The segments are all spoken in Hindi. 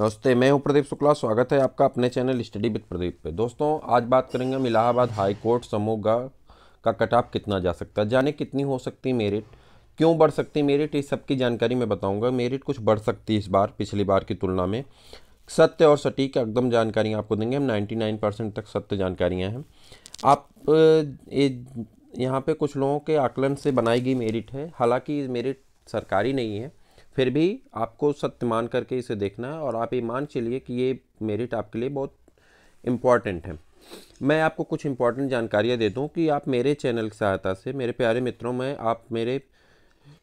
नमस्ते मैं हूं प्रदीप शुक्ला स्वागत है आपका अपने चैनल स्टडी विद प्रदीप पे दोस्तों आज बात करेंगे हम इलाहाबाद हाई कोर्ट समूह का कटाप कितना जा सकता है जाने कितनी हो सकती मेरिट क्यों बढ़ सकती मेरिट इस सब की जानकारी मैं बताऊंगा मेरिट कुछ बढ़ सकती इस बार पिछली बार की तुलना में सत्य और सटीक एकदम जानकारियाँ आपको देंगे हम नाइन्टी तक सत्य जानकारियाँ हैं आप यहाँ पर कुछ लोगों के आकलन से बनाई गई मेरिट है हालाँकि मेरिट सरकारी नहीं है फिर भी आपको सत्य मान करके इसे देखना है और आप ये मान चलिए कि ये मेरिट आपके लिए बहुत इम्पॉर्टेंट है मैं आपको कुछ इम्पॉर्टेंट जानकारियाँ दे दूँ कि आप मेरे चैनल की सहायता से मेरे प्यारे मित्रों में आप मेरे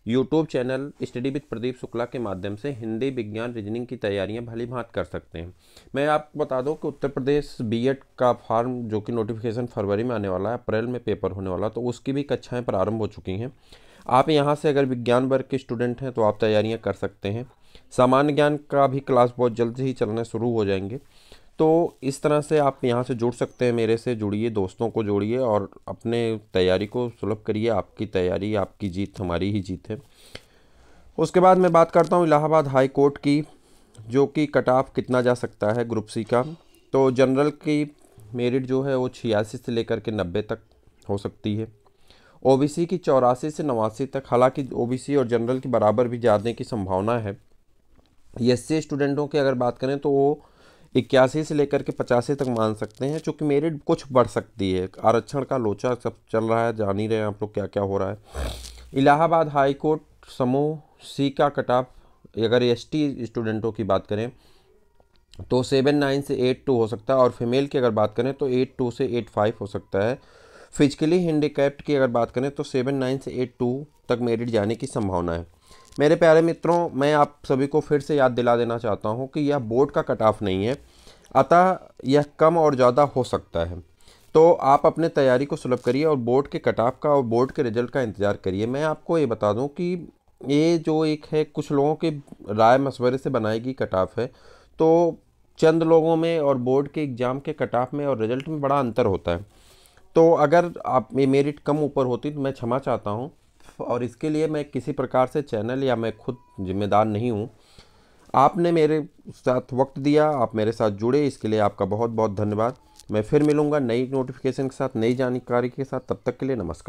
YouTube channel study with Pradeep Shukla के माध्यम से हिंदी विज्ञान रीजनिंग की तैयारियां भली भांत कर सकते हैं मैं आपको बता दूं कि उत्तर प्रदेश बीएड का फॉर्म जो कि नोटिफिकेशन फरवरी में आने वाला है अप्रैल में पेपर होने वाला तो उसकी भी कक्षाएं प्रारंभ हो चुकी हैं आप यहाँ से अगर विज्ञान वर्ग के स्टूडेंट हैं तो आप तैयारियाँ कर सकते हैं सामान्य ज्ञान का भी क्लास बहुत जल्द ही चलना शुरू हो जाएंगे तो इस तरह से आप यहाँ से जुड़ सकते हैं मेरे से जुड़िए दोस्तों को जोड़िए और अपने तैयारी को सुलभ करिए आपकी तैयारी आपकी जीत हमारी ही जीत है उसके बाद मैं बात करता हूँ इलाहाबाद हाई कोर्ट की जो कि कट ऑफ कितना जा सकता है ग्रुप सी का तो जनरल की मेरिट जो है वो छियासी से लेकर के नब्बे तक हो सकती है ओबीसी की चौरासी से नवासी तक हालांकि ओबीसी और जनरल के बराबर भी जाने की संभावना है एस सी स्टूडेंटों की अगर बात करें तो वो इक्यासी से लेकर के पचासी तक मान सकते हैं चूँकि मेरिट कुछ बढ़ सकती है आरक्षण का लोचा सब चल रहा है जान ही रहे हैं आप लोग क्या क्या हो रहा है इलाहाबाद हाई कोर्ट समूह सी का कटाप अगर एस स्टूडेंटों की बात करें तो सेवन नाइन से एट टू हो सकता है और फीमेल की अगर बात करें तो एट टू से एट फाइव हो सकता है फिजिकली हैंडीकैप्ट की अगर बात करें तो सेवन नाइन से एट टू तक मेरिट जाने की संभावना है मेरे प्यारे मित्रों मैं आप सभी को फिर से याद दिला देना चाहता हूँ कि यह बोर्ड का कट ऑफ नहीं है अतः यह कम और ज़्यादा हो सकता है तो आप अपने तैयारी को सुलभ करिए और बोर्ड के कट ऑफ का और बोर्ड के रिजल्ट का इंतज़ार करिए मैं आपको ये बता दूँ कि ये जो एक है कुछ लोगों के राय मशवरे से बनाई गई कट ऑफ है तो चंद लोगों में और बोर्ड के एग्ज़ाम के कट ऑफ में और रिजल्ट में बड़ा अंतर होता है तो अगर आप मेरिट कम ऊपर होती तो मैं क्षमा चाहता हूँ और इसके लिए मैं किसी प्रकार से चैनल या मैं खुद जिम्मेदार नहीं हूँ आपने मेरे साथ वक्त दिया आप मेरे साथ जुड़े इसके लिए आपका बहुत बहुत धन्यवाद मैं फिर मिलूँगा नई नोटिफिकेशन के साथ नई जानकारी के साथ तब तक के लिए नमस्कार